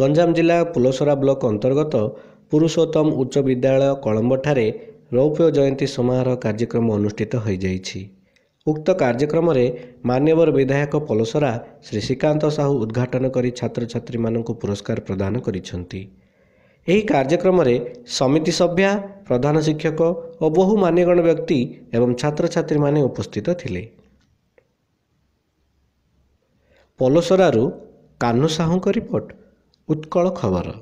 ଗଞ୍ଜାମ ଜିଲ୍ଲା ପୁଲସରା ବ୍ଲକ ଅନ୍ତର୍ଗତ ପୁରୁଷୋତ୍ତମ ଉଚ୍ଚ ବିଦ୍ୟାଳୟ କଳମ୍ବଠାରେ ରୌପ୍ୟ ଜୟନ୍ତୀ ସମାରୋହ କାର୍ଯ୍ୟକ୍ରମ ଅନୁଷ୍ଠିତ ହୋଇଯାଇଛି ଉକ୍ତ କାର୍ଯ୍ୟକ୍ରମରେ ମାନ୍ୟବର ବିଧାୟକ ପଲସରା ଶ୍ରୀ ଶ୍ରୀକାନ୍ତ ସାହୁ ଉଦ୍ଘାଟନ କରି ଛାତ୍ରଛାତ୍ରୀମାନଙ୍କୁ ପୁରସ୍କାର ପ୍ରଦାନ କରିଛନ୍ତି ଏହି କାର୍ଯ୍ୟକ୍ରମରେ ସମିତି ସଭ୍ୟା ପ୍ରଧାନ ଶିକ୍ଷକ ଓ ବହୁ ମାନ୍ୟଗଣ ବ୍ୟକ୍ତି ଏବଂ ଛାତ୍ରଛାତ୍ରୀମାନେ ଉପସ୍ଥିତ ଥିଲେ ପଲସରାରୁ କାହ୍ନୁ ସାହୁଙ୍କ ରିପୋର୍ଟ ଉତ୍କଳ ଖବର